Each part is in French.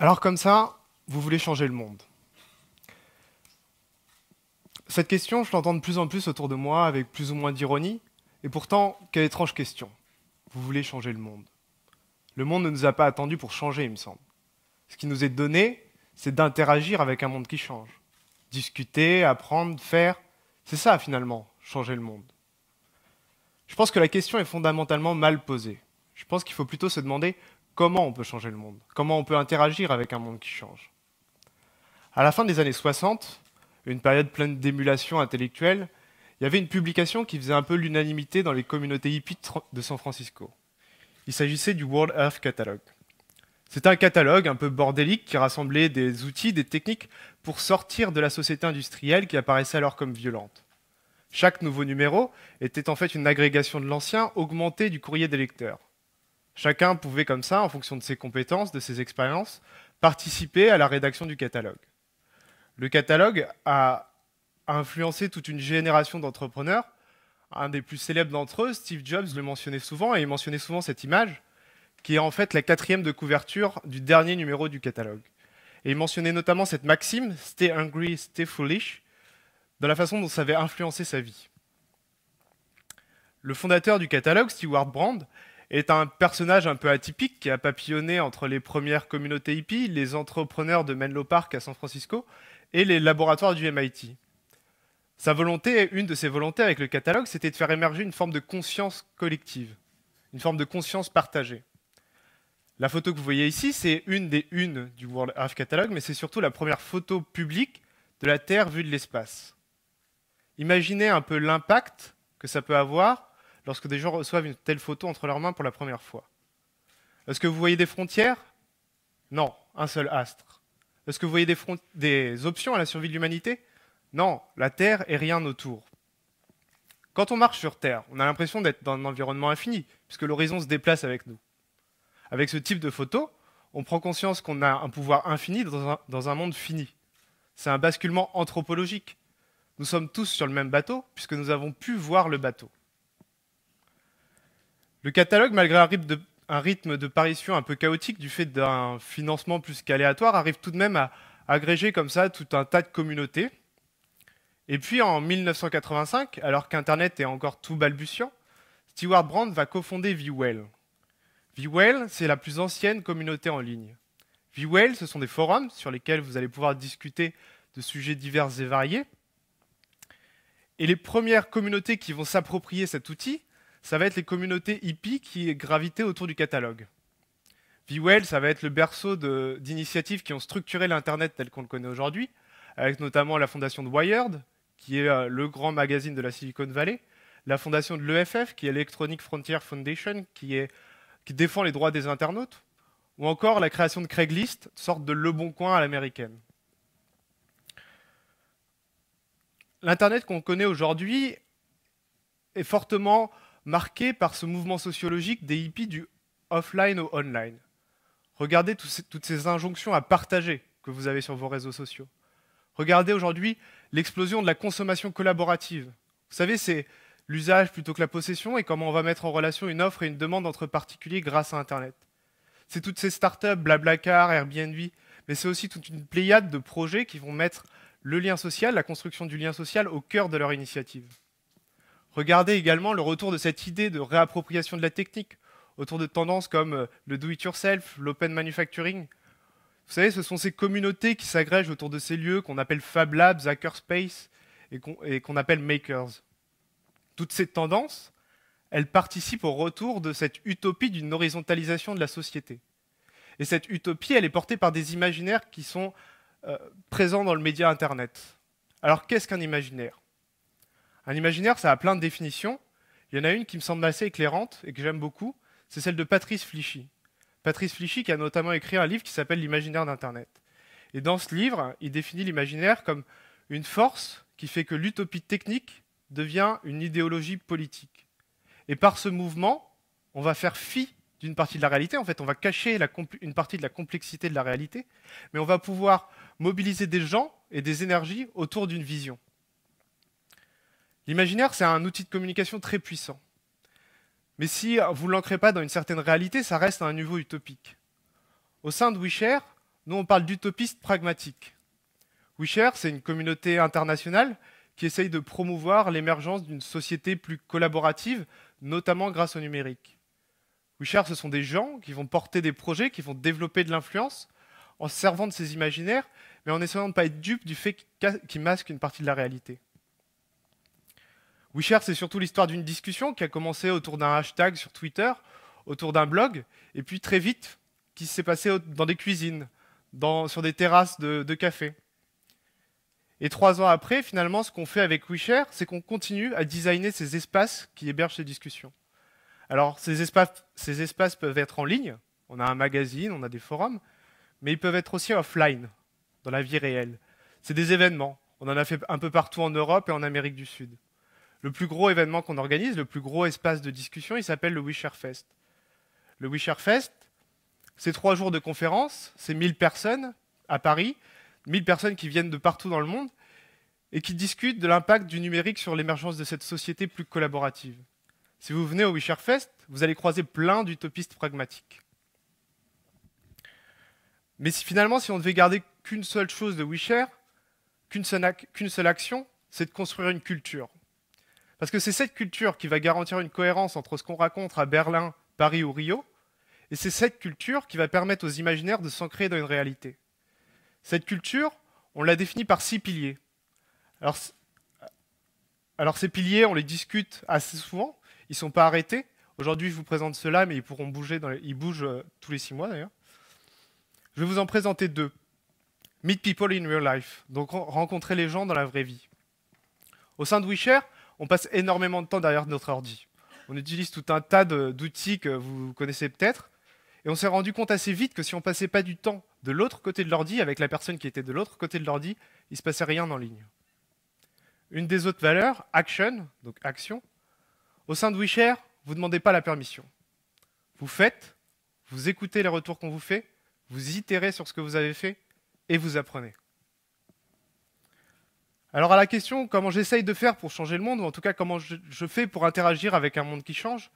Alors comme ça, vous voulez changer le monde. Cette question, je l'entends de plus en plus autour de moi avec plus ou moins d'ironie, et pourtant, quelle étrange question. Vous voulez changer le monde. Le monde ne nous a pas attendus pour changer, il me semble. Ce qui nous est donné, c'est d'interagir avec un monde qui change. Discuter, apprendre, faire, c'est ça finalement, changer le monde. Je pense que la question est fondamentalement mal posée. Je pense qu'il faut plutôt se demander comment on peut changer le monde, comment on peut interagir avec un monde qui change. À la fin des années 60, une période pleine d'émulation intellectuelle, il y avait une publication qui faisait un peu l'unanimité dans les communautés hippies de San Francisco. Il s'agissait du World Earth Catalogue. C'était un catalogue un peu bordélique qui rassemblait des outils, des techniques pour sortir de la société industrielle qui apparaissait alors comme violente. Chaque nouveau numéro était en fait une agrégation de l'ancien augmentée du courrier des lecteurs. Chacun pouvait comme ça, en fonction de ses compétences, de ses expériences, participer à la rédaction du catalogue. Le catalogue a influencé toute une génération d'entrepreneurs. Un des plus célèbres d'entre eux, Steve Jobs, le mentionnait souvent, et il mentionnait souvent cette image, qui est en fait la quatrième de couverture du dernier numéro du catalogue. Et il mentionnait notamment cette maxime, Stay hungry, stay foolish, dans la façon dont ça avait influencé sa vie. Le fondateur du catalogue, Stewart Brand, est un personnage un peu atypique qui a papillonné entre les premières communautés hippies, les entrepreneurs de Menlo Park à San Francisco et les laboratoires du MIT. Sa volonté, une de ses volontés avec le catalogue, c'était de faire émerger une forme de conscience collective, une forme de conscience partagée. La photo que vous voyez ici, c'est une des unes du World Earth Catalogue, mais c'est surtout la première photo publique de la Terre vue de l'espace. Imaginez un peu l'impact que ça peut avoir lorsque des gens reçoivent une telle photo entre leurs mains pour la première fois Est-ce que vous voyez des frontières Non, un seul astre. Est-ce que vous voyez des, options à la survie de l'humanité Non, la Terre et rien autour. Quand on marche sur Terre, on a l'impression d'être dans un environnement infini, puisque l'horizon se déplace avec nous. Avec ce type de photo, on prend conscience qu'on a un pouvoir infini dans un monde fini. C'est un basculement anthropologique. Nous sommes tous sur le même bateau, puisque nous avons pu voir le bateau. Le catalogue, malgré un rythme, de, parition parution un peu chaotique du fait d'un financement plus qu'aléatoire, arrive tout de même à agréger comme ça tout un tas de communautés. Et puis en 1985, alors qu'Internet est encore tout balbutiant, Stewart Brand va cofonder VWell. VWell, c'est la plus ancienne communauté en ligne. VWell, ce sont des forums sur lesquels vous allez pouvoir discuter de sujets divers et variés. Et les premières communautés qui vont s'approprier cet outil, ça va être les communautés hippies qui gravitaient autour du catalogue. V-Well, ça va être le berceau d'initiatives qui ont structuré l'Internet tel qu'on le connaît aujourd'hui, avec notamment la fondation de Wired, qui est euh, le grand magazine de la Silicon Valley, la fondation de l'EFF, qui est Electronic Frontier Foundation, qui, qui défend les droits des internautes, ou encore la création de Craigslist, sorte de Le Bon Coin à l'américaine. L'Internet qu'on connaît aujourd'hui est fortement marquée par ce mouvement sociologique des hippies du offline au online. Regardez toutes ces injonctions à partager que vous avez sur vos réseaux sociaux. Regardez aujourd'hui l'explosion de la consommation collaborative. Vous savez, c'est l'usage plutôt que la possession et comment on va mettre en relation une offre et une demande entre particuliers grâce à Internet. C'est toutes ces startups, Blablacar, Airbnb, mais c'est aussi toute une pléiade de projets qui vont mettre le lien social, la construction du lien social au cœur de leur initiative. Regardez également le retour de cette idée de réappropriation de la technique autour de tendances comme euh, le do-it-yourself, l'open manufacturing. Vous savez, ce sont ces communautés qui s'agrègent autour de ces lieux qu'on appelle Fab Labs, Hackerspace et qu'on appelle Makers. Toutes ces tendances, elles participent au retour de cette utopie d'une horizontalisation de la société. Et cette utopie, elle est portée par des imaginaires qui sont euh, présents dans le média Internet. Alors qu'est-ce qu'un imaginaire un imaginaire, ça a plein de définitions. Il y en a une qui me semble assez éclairante et que j'aime beaucoup, c'est celle de Patrice Flichy. Patrice Flichy qui a notamment écrit un livre qui s'appelle L'imaginaire d'Internet. Et dans ce livre, il définit l'imaginaire comme une force qui fait que l'utopie technique devient une idéologie politique. Et par ce mouvement, on va faire fi d'une partie de la réalité, en fait, on va cacher une partie de la complexité de la réalité, mais on va pouvoir mobiliser des gens et des énergies autour d'une vision. L'imaginaire, c'est un outil de communication très puissant. Mais si vous ne l'ancrez pas dans une certaine réalité, ça reste à un niveau utopique. Au sein de WeShare, nous on parle d'utopistes pragmatiques. WeShare, c'est une communauté internationale qui essaye de promouvoir l'émergence d'une société plus collaborative, notamment grâce au numérique. WeShare, ce sont des gens qui vont porter des projets, qui vont développer de l'influence en se servant de ces imaginaires, mais en essayant de ne pas être dupes du fait qu'ils masquent une partie de la réalité. WeShare, c'est surtout l'histoire d'une discussion qui a commencé autour d'un hashtag sur Twitter, autour d'un blog, et puis très vite, qui s'est passé dans des cuisines, sur des terrasses de, de café. Et trois ans après, finalement, ce qu'on fait avec WeShare, c'est qu'on continue à designer ces espaces qui hébergent ces discussions. Alors, ces espaces peuvent être en ligne, on a un magazine, on a des forums, mais ils peuvent être aussi offline, dans la vie réelle. C'est des événements. On en a fait un peu partout en Europe et en Amérique du Sud le plus gros événement qu'on organise, le plus gros espace de discussion, il s'appelle le Wisher Le Wisher c'est trois jours de conférences, c'est 1000 personnes à Paris, 1000 personnes qui viennent de partout dans le monde et qui discutent de l'impact du numérique sur l'émergence de cette société plus collaborative. Si vous venez au Wisher vous allez croiser plein d'utopistes pragmatiques. Mais finalement, si on devait garder qu'une seule chose de Wisher, qu'une seule action, c'est de construire une culture. Parce que c'est cette culture qui va garantir une cohérence entre ce qu'on raconte à Berlin, Paris ou Rio, et c'est cette culture qui va permettre aux imaginaires de s'ancrer dans une réalité. Cette culture, on la définit par six piliers. Alors, alors ces piliers, on les discute assez souvent, ils ne sont pas arrêtés. Aujourd'hui, je vous présente ceux-là, mais ils pourront bouger, dans ils bougent euh, tous les six mois d'ailleurs. Je vais vous en présenter deux. Meet people in real life, donc rencontrer les gens dans la vraie vie. Au sein de WeShare, on passe énormément de temps derrière notre ordi. On utilise tout un tas d'outils que vous connaissez peut-être. Et on s'est rendu compte assez vite que si on passait pas du temps de l'autre côté de l'ordi, avec la personne qui était de l'autre côté de l'ordi, il ne se passait rien en ligne. Une des autres valeurs, action, donc action, au sein de WeShare, vous ne demandez pas la permission. Vous faites, vous écoutez les retours qu'on vous fait, vous itérez sur ce que vous avez fait et vous apprenez. Alors à la question comment j'essaye de faire pour changer le monde, ou en tout cas comment je, fais pour interagir avec un monde qui change,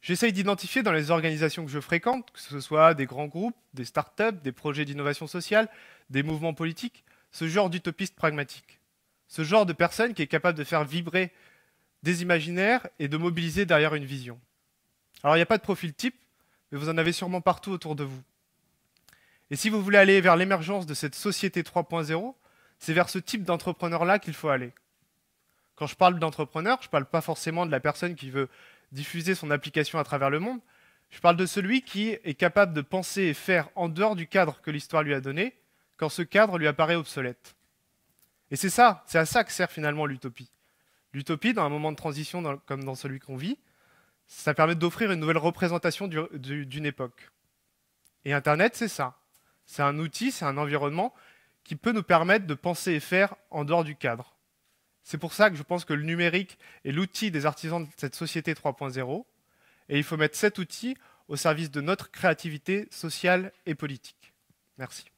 j'essaye d'identifier dans les organisations que je fréquente, que ce soit des grands groupes, des startups, des projets d'innovation sociale, des mouvements politiques, ce genre d'utopiste pragmatique. Ce genre de personne qui est capable de faire vibrer des imaginaires et de mobiliser derrière une vision. Alors il n'y a pas de profil type, mais vous en avez sûrement partout autour de vous. Et si vous voulez aller vers l'émergence de cette société 3.0, c'est vers ce type d'entrepreneur-là qu'il faut aller. Quand je parle d'entrepreneur, je ne parle pas forcément de la personne qui veut diffuser son application à travers le monde. Je parle de celui qui est capable de penser et faire en dehors du cadre que l'histoire lui a donné, quand ce cadre lui apparaît obsolète. Et c'est ça, c'est à ça que sert finalement l'utopie. L'utopie, dans un moment de transition comme dans celui qu'on vit, ça permet d'offrir une nouvelle représentation d'une époque. Et Internet, c'est ça. C'est un outil, c'est un environnement qui peut nous permettre de penser et faire en dehors du cadre. C'est pour ça que je pense que le numérique est l'outil des artisans de cette société 3.0, et il faut mettre cet outil au service de notre créativité sociale et politique. Merci.